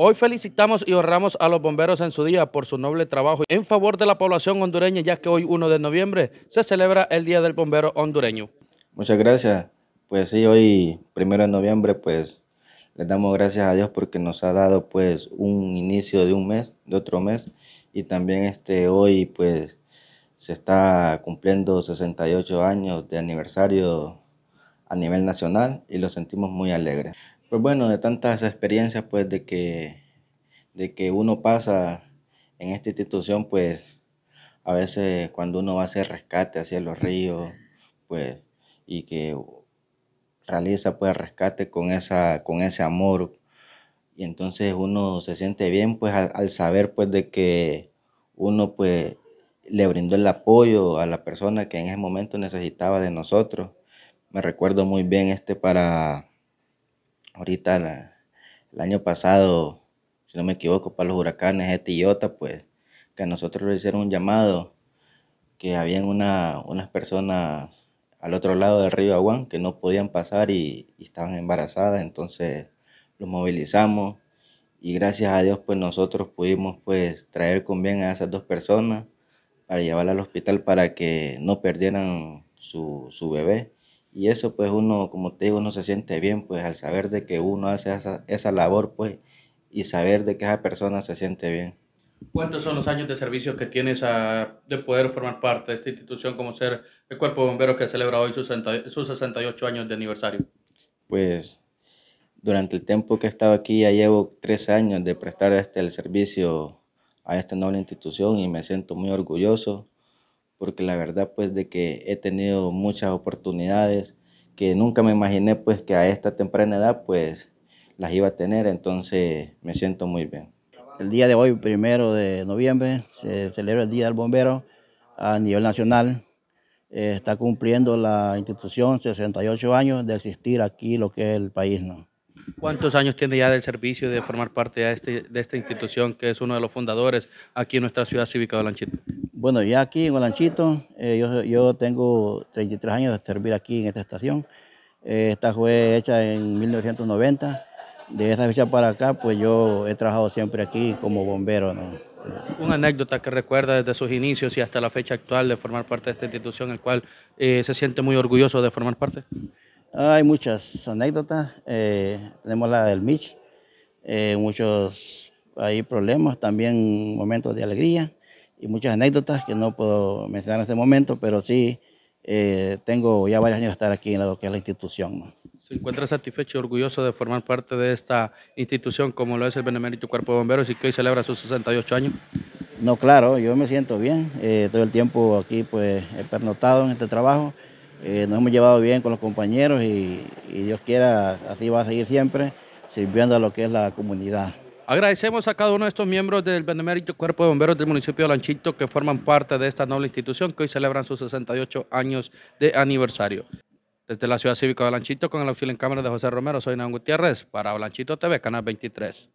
Hoy felicitamos y honramos a los bomberos en su día por su noble trabajo en favor de la población hondureña, ya que hoy 1 de noviembre se celebra el Día del Bombero Hondureño. Muchas gracias. Pues sí, hoy 1 de noviembre, pues le damos gracias a Dios porque nos ha dado pues un inicio de un mes, de otro mes, y también este hoy pues se está cumpliendo 68 años de aniversario a nivel nacional y lo sentimos muy alegres pues bueno, de tantas experiencias pues de que, de que uno pasa en esta institución, pues a veces cuando uno va a hacer rescate hacia los ríos, pues, y que realiza pues rescate con, esa, con ese amor, y entonces uno se siente bien pues al, al saber pues de que uno pues le brindó el apoyo a la persona que en ese momento necesitaba de nosotros. Me recuerdo muy bien este para ahorita el año pasado, si no me equivoco, para los huracanes este y pues que a nosotros le hicieron un llamado que habían una, unas personas al otro lado del río Aguán que no podían pasar y, estaban embarazadas, entonces los movilizamos y gracias a Dios pues nosotros pudimos pues traer con bien a esas dos personas para llevarla al hospital para que no perdieran su bebé y eso pues uno, como te digo, uno se siente bien pues al saber de que uno hace esa, esa labor pues y saber de que esa persona se siente bien. ¿Cuántos son los años de servicio que tienes de poder formar parte de esta institución como ser el Cuerpo de Bomberos que celebra hoy sus, sus 68 años de aniversario? Pues durante el tiempo que he estado aquí ya llevo tres años de prestar este, el servicio a esta noble institución y me siento muy orgulloso porque la verdad pues de que he tenido muchas oportunidades que nunca me imaginé pues que a esta temprana edad pues las iba a tener, entonces me siento muy bien. El día de hoy, primero de noviembre, se celebra el Día del Bombero a nivel nacional. Eh, está cumpliendo la institución 68 años de existir aquí lo que es el país. ¿no? ¿Cuántos años tiene ya del servicio de formar parte de, este, de esta institución que es uno de los fundadores aquí en nuestra ciudad cívica de Olanchito? Bueno, ya aquí en Olanchito, eh, yo, tengo 33 años de servir aquí en esta estación. Eh, esta fue hecha en 1990. De esa fecha para acá, pues yo he trabajado siempre aquí como bombero. Una anécdota que recuerda desde sus inicios y hasta la fecha actual de formar parte de esta institución, el cual eh, se siente muy orgulloso de formar parte. Hay muchas anécdotas. Eh, tenemos la del Mitch, eh, muchos hay problemas, también momentos de alegría y muchas anécdotas que no puedo mencionar en este momento, pero sí eh, tengo ya varios años de estar aquí en lo que es la institución. ¿Se encuentra satisfecho y orgulloso de formar parte de esta institución como lo es el Benemérito Cuerpo de Bomberos y que hoy celebra sus 68 años? No, claro, yo me siento bien. Eh, todo el tiempo aquí pues he pernotado en este trabajo. Eh, nos hemos llevado bien con los compañeros y, Dios quiera, así va a seguir siempre sirviendo a lo que es la comunidad. Agradecemos a cada uno de estos miembros del Benemérito Cuerpo de Bomberos del municipio de Lanchito que forman parte de esta noble institución que hoy celebran sus 68 años de aniversario. Desde la Ciudad Cívica de Lanchito, con el auxilio en cámara de José Romero, soy Nan Gutiérrez para Lanchito TV, Canal 23.